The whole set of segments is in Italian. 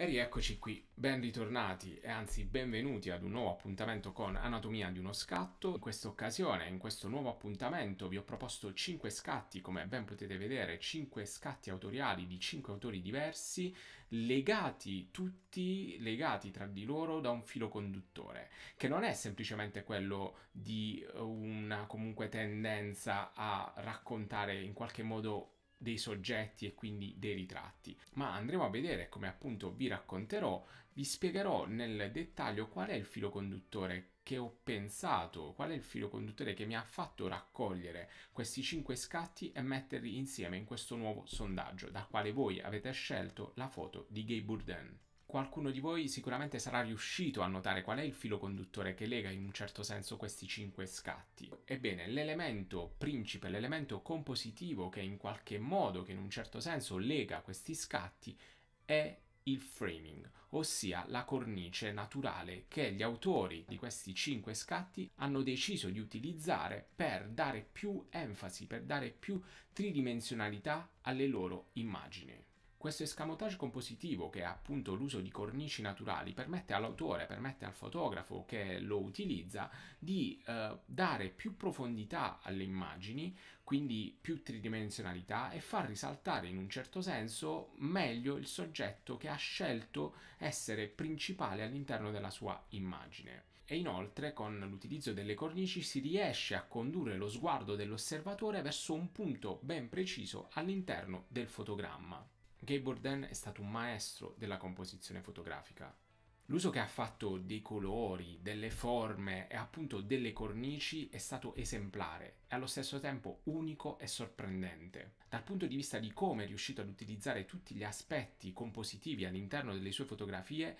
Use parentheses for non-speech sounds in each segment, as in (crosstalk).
E rieccoci qui, ben ritornati e anzi benvenuti ad un nuovo appuntamento con Anatomia di uno scatto. In questa occasione, in questo nuovo appuntamento, vi ho proposto 5 scatti, come ben potete vedere, 5 scatti autoriali di 5 autori diversi, legati tutti, legati tra di loro da un filo conduttore, che non è semplicemente quello di una comunque tendenza a raccontare in qualche modo dei soggetti e quindi dei ritratti, ma andremo a vedere come appunto vi racconterò, vi spiegherò nel dettaglio qual è il filo conduttore che ho pensato, qual è il filo conduttore che mi ha fatto raccogliere questi cinque scatti e metterli insieme in questo nuovo sondaggio, da quale voi avete scelto la foto di Gay Bourdain qualcuno di voi sicuramente sarà riuscito a notare qual è il filo conduttore che lega in un certo senso questi cinque scatti. Ebbene, l'elemento principe, l'elemento compositivo che in qualche modo, che in un certo senso lega questi scatti è il framing, ossia la cornice naturale che gli autori di questi cinque scatti hanno deciso di utilizzare per dare più enfasi, per dare più tridimensionalità alle loro immagini. Questo escamotage compositivo, che è appunto l'uso di cornici naturali, permette all'autore, permette al fotografo che lo utilizza di eh, dare più profondità alle immagini, quindi più tridimensionalità e far risaltare in un certo senso meglio il soggetto che ha scelto essere principale all'interno della sua immagine. E inoltre con l'utilizzo delle cornici si riesce a condurre lo sguardo dell'osservatore verso un punto ben preciso all'interno del fotogramma. Gay Bourdain è stato un maestro della composizione fotografica. L'uso che ha fatto dei colori, delle forme e appunto delle cornici è stato esemplare e allo stesso tempo unico e sorprendente. Dal punto di vista di come è riuscito ad utilizzare tutti gli aspetti compositivi all'interno delle sue fotografie,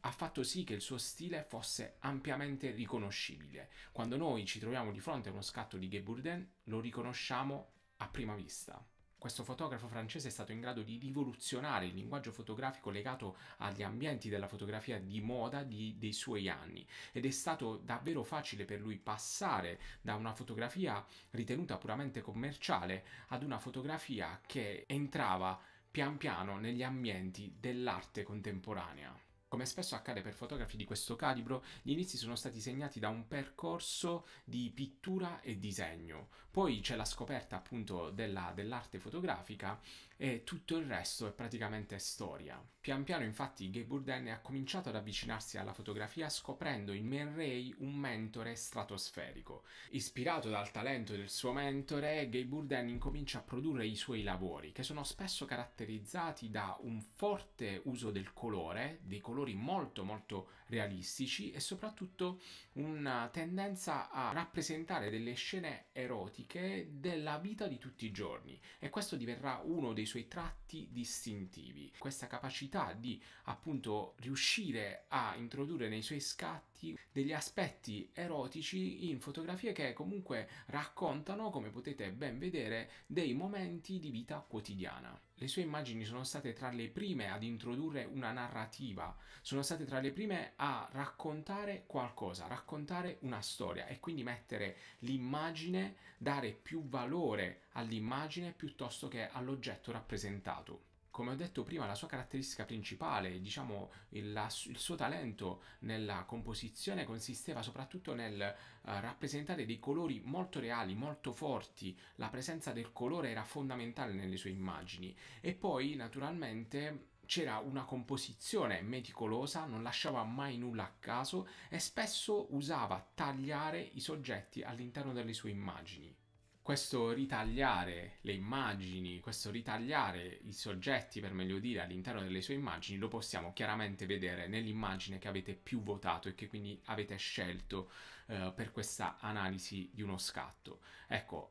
ha fatto sì che il suo stile fosse ampiamente riconoscibile. Quando noi ci troviamo di fronte a uno scatto di Gay Bourdain, lo riconosciamo a prima vista. Questo fotografo francese è stato in grado di rivoluzionare il linguaggio fotografico legato agli ambienti della fotografia di moda di, dei suoi anni ed è stato davvero facile per lui passare da una fotografia ritenuta puramente commerciale ad una fotografia che entrava pian piano negli ambienti dell'arte contemporanea. Come spesso accade per fotografi di questo calibro, gli inizi sono stati segnati da un percorso di pittura e disegno. Poi c'è la scoperta appunto della, dell'arte fotografica e tutto il resto è praticamente storia. Pian piano infatti Gay Bourdain ha cominciato ad avvicinarsi alla fotografia scoprendo in Man Ray un mentore stratosferico. Ispirato dal talento del suo mentore, Gay Bourdain incomincia a produrre i suoi lavori, che sono spesso caratterizzati da un forte uso del colore, dei colori molto molto realistici e soprattutto una tendenza a rappresentare delle scene erotiche della vita di tutti i giorni e questo diverrà uno dei suoi tratti distintivi, questa capacità di appunto riuscire a introdurre nei suoi scatti degli aspetti erotici in fotografie che comunque raccontano, come potete ben vedere, dei momenti di vita quotidiana. Le sue immagini sono state tra le prime ad introdurre una narrativa, sono state tra le prime a raccontare qualcosa, raccontare una storia e quindi mettere l'immagine, dare più valore all'immagine piuttosto che all'oggetto rappresentato come ho detto prima, la sua caratteristica principale, diciamo il, il suo talento nella composizione consisteva soprattutto nel eh, rappresentare dei colori molto reali, molto forti, la presenza del colore era fondamentale nelle sue immagini e poi naturalmente c'era una composizione meticolosa, non lasciava mai nulla a caso e spesso usava tagliare i soggetti all'interno delle sue immagini questo ritagliare le immagini, questo ritagliare i soggetti, per meglio dire, all'interno delle sue immagini, lo possiamo chiaramente vedere nell'immagine che avete più votato e che quindi avete scelto eh, per questa analisi di uno scatto. Ecco,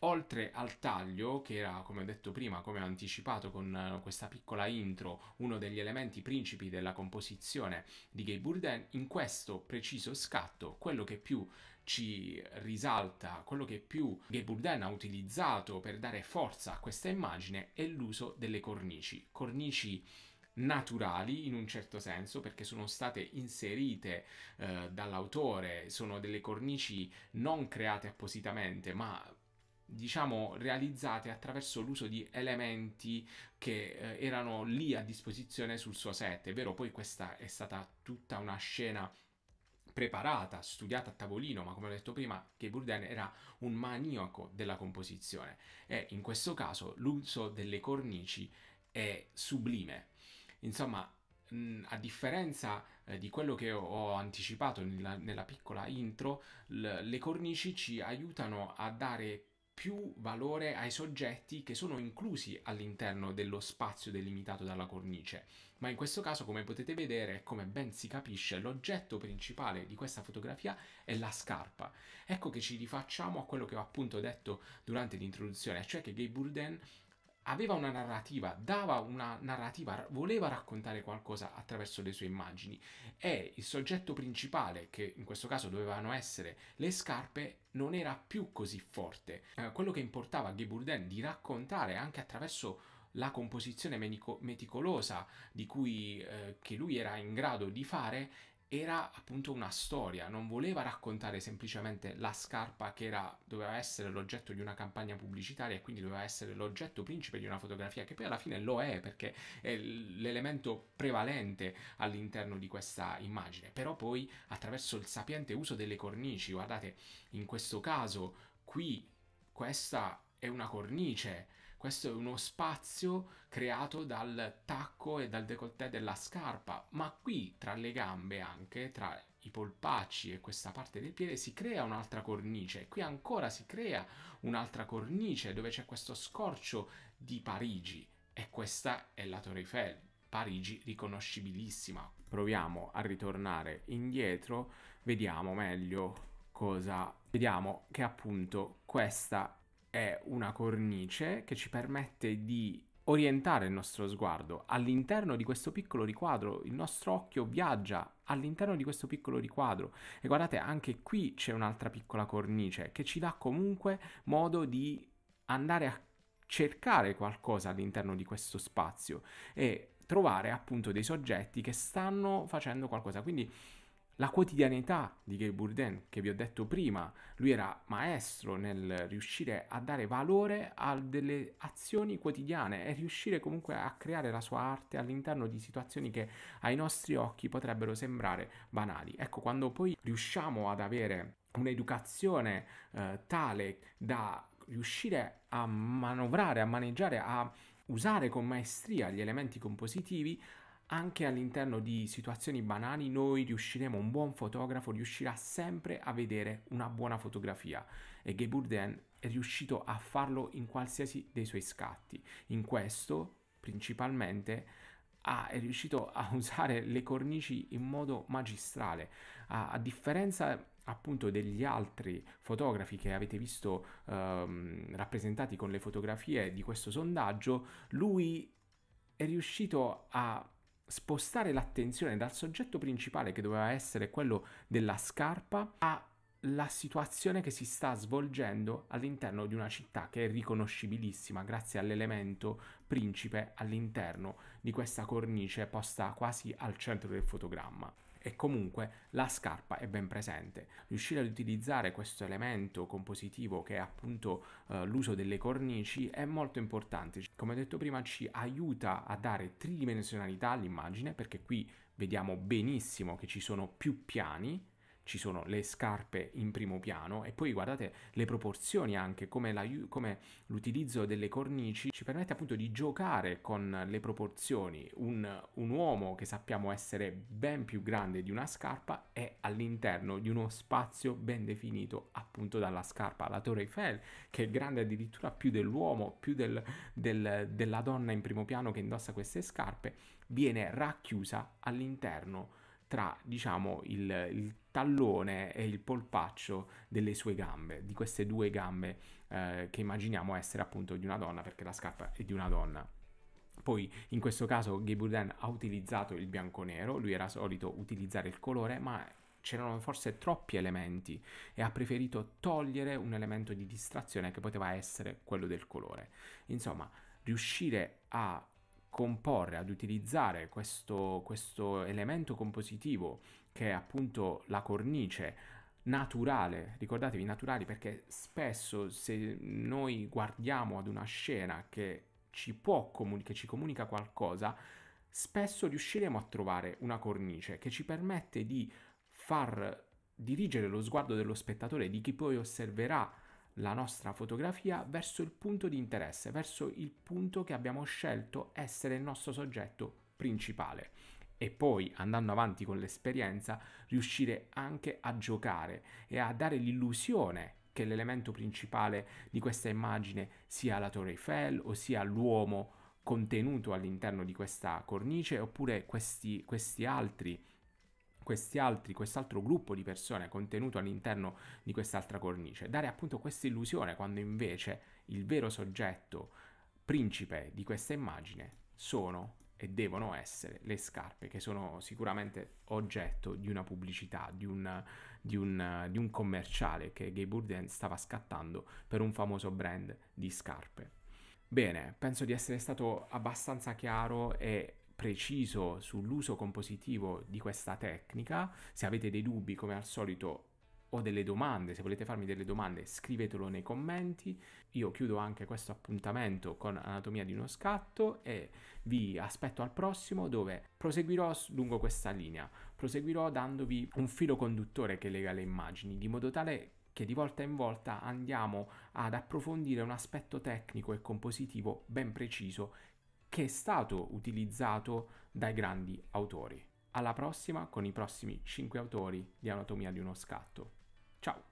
oltre al taglio, che era, come ho detto prima, come ho anticipato con eh, questa piccola intro, uno degli elementi principi della composizione di Gay Bourdain, in questo preciso scatto, quello che più ci risalta quello che più Gay Bourdain ha utilizzato per dare forza a questa immagine è l'uso delle cornici, cornici naturali in un certo senso perché sono state inserite eh, dall'autore, sono delle cornici non create appositamente ma diciamo realizzate attraverso l'uso di elementi che eh, erano lì a disposizione sul suo set, è vero poi questa è stata tutta una scena preparata, studiata a tavolino, ma come ho detto prima, che Bourdain era un maniaco della composizione e in questo caso l'uso delle cornici è sublime. Insomma, a differenza eh, di quello che ho anticipato nella, nella piccola intro, le cornici ci aiutano a dare più valore ai soggetti che sono inclusi all'interno dello spazio delimitato dalla cornice. Ma in questo caso, come potete vedere come ben si capisce, l'oggetto principale di questa fotografia è la scarpa. Ecco che ci rifacciamo a quello che ho appunto detto durante l'introduzione, cioè che Gay Bourdain aveva una narrativa, dava una narrativa, voleva raccontare qualcosa attraverso le sue immagini e il soggetto principale, che in questo caso dovevano essere le scarpe, non era più così forte. Eh, quello che importava a Guy Bourdain di raccontare anche attraverso la composizione meticolosa di cui eh, che lui era in grado di fare era appunto una storia, non voleva raccontare semplicemente la scarpa che era, doveva essere l'oggetto di una campagna pubblicitaria e quindi doveva essere l'oggetto principe di una fotografia, che poi alla fine lo è perché è l'elemento prevalente all'interno di questa immagine, però poi attraverso il sapiente uso delle cornici, guardate, in questo caso qui questa è una cornice, questo è uno spazio creato dal tacco e dal décolleté della scarpa, ma qui tra le gambe anche, tra i polpacci e questa parte del piede si crea un'altra cornice. e Qui ancora si crea un'altra cornice dove c'è questo scorcio di Parigi e questa è la Torre Eiffel. Parigi riconoscibilissima. Proviamo a ritornare indietro, vediamo meglio cosa... Vediamo che appunto questa è una cornice che ci permette di orientare il nostro sguardo all'interno di questo piccolo riquadro, il nostro occhio viaggia all'interno di questo piccolo riquadro e guardate anche qui c'è un'altra piccola cornice che ci dà comunque modo di andare a cercare qualcosa all'interno di questo spazio e trovare appunto dei soggetti che stanno facendo qualcosa. Quindi la quotidianità di Gay Bourdain, che vi ho detto prima, lui era maestro nel riuscire a dare valore a delle azioni quotidiane e riuscire comunque a creare la sua arte all'interno di situazioni che ai nostri occhi potrebbero sembrare banali. Ecco, quando poi riusciamo ad avere un'educazione eh, tale da riuscire a manovrare, a maneggiare, a usare con maestria gli elementi compositivi, anche all'interno di situazioni banali noi riusciremo, un buon fotografo riuscirà sempre a vedere una buona fotografia e Gay Bourdain è riuscito a farlo in qualsiasi dei suoi scatti. In questo, principalmente, ha, è riuscito a (laughs) usare le cornici in modo magistrale, a, a differenza appunto degli altri fotografi che avete visto ehm, rappresentati con le fotografie di questo sondaggio, lui è riuscito a spostare l'attenzione dal soggetto principale che doveva essere quello della scarpa alla situazione che si sta svolgendo all'interno di una città che è riconoscibilissima grazie all'elemento principe all'interno di questa cornice posta quasi al centro del fotogramma e comunque la scarpa è ben presente. Riuscire ad utilizzare questo elemento compositivo che è appunto eh, l'uso delle cornici è molto importante. Come detto prima ci aiuta a dare tridimensionalità all'immagine perché qui vediamo benissimo che ci sono più piani ci sono le scarpe in primo piano e poi guardate le proporzioni anche, come, la, come l'utilizzo delle cornici ci permette appunto di giocare con le proporzioni. Un, un uomo che sappiamo essere ben più grande di una scarpa è all'interno di uno spazio ben definito appunto dalla scarpa. La Torre Eiffel, che è grande addirittura più dell'uomo, più del, del, della donna in primo piano che indossa queste scarpe, viene racchiusa all'interno tra diciamo il, il tallone e il polpaccio delle sue gambe, di queste due gambe eh, che immaginiamo essere appunto di una donna perché la scarpa è di una donna. Poi in questo caso Guy Boudin ha utilizzato il bianco-nero, lui era solito utilizzare il colore, ma c'erano forse troppi elementi e ha preferito togliere un elemento di distrazione che poteva essere quello del colore. Insomma, riuscire a comporre, ad utilizzare questo, questo elemento compositivo che è appunto la cornice naturale, ricordatevi naturali perché spesso se noi guardiamo ad una scena che ci, comuni- che ci comunica qualcosa, spesso riusciremo a trovare una cornice che ci permette di far dirigere lo sguardo dello spettatore, di chi poi osserverà la nostra fotografia verso il punto di interesse, verso il punto che abbiamo scelto essere il nostro soggetto principale e poi andando avanti con l'esperienza riuscire anche a giocare e a dare l'illusione che l'elemento principale di questa immagine sia la torre Eiffel ossia l'uomo contenuto all'interno di questa cornice oppure questi, questi altri questi altri, quest'altro gruppo di persone contenuto all'interno di quest'altra cornice, dare appunto questa illusione quando invece il vero soggetto principe di questa immagine sono e devono essere le scarpe, che sono sicuramente oggetto di una pubblicità, di un, di un, di un commerciale che Gay Bourdain stava scattando per un famoso brand di scarpe. Bene, penso di essere stato abbastanza chiaro e preciso sull'uso compositivo di questa tecnica. Se avete dei dubbi, come al solito, o delle domande, se volete farmi delle domande scrivetelo nei commenti. Io chiudo anche questo appuntamento con Anatomia di uno scatto e vi aspetto al prossimo dove proseguirò lungo questa linea, proseguirò dandovi un filo conduttore che lega le immagini, di modo tale che di volta in volta andiamo ad approfondire un aspetto tecnico e compositivo ben preciso che è stato utilizzato dai grandi autori. Alla prossima con i prossimi 5 autori di Anatomia di uno scatto. Ciao!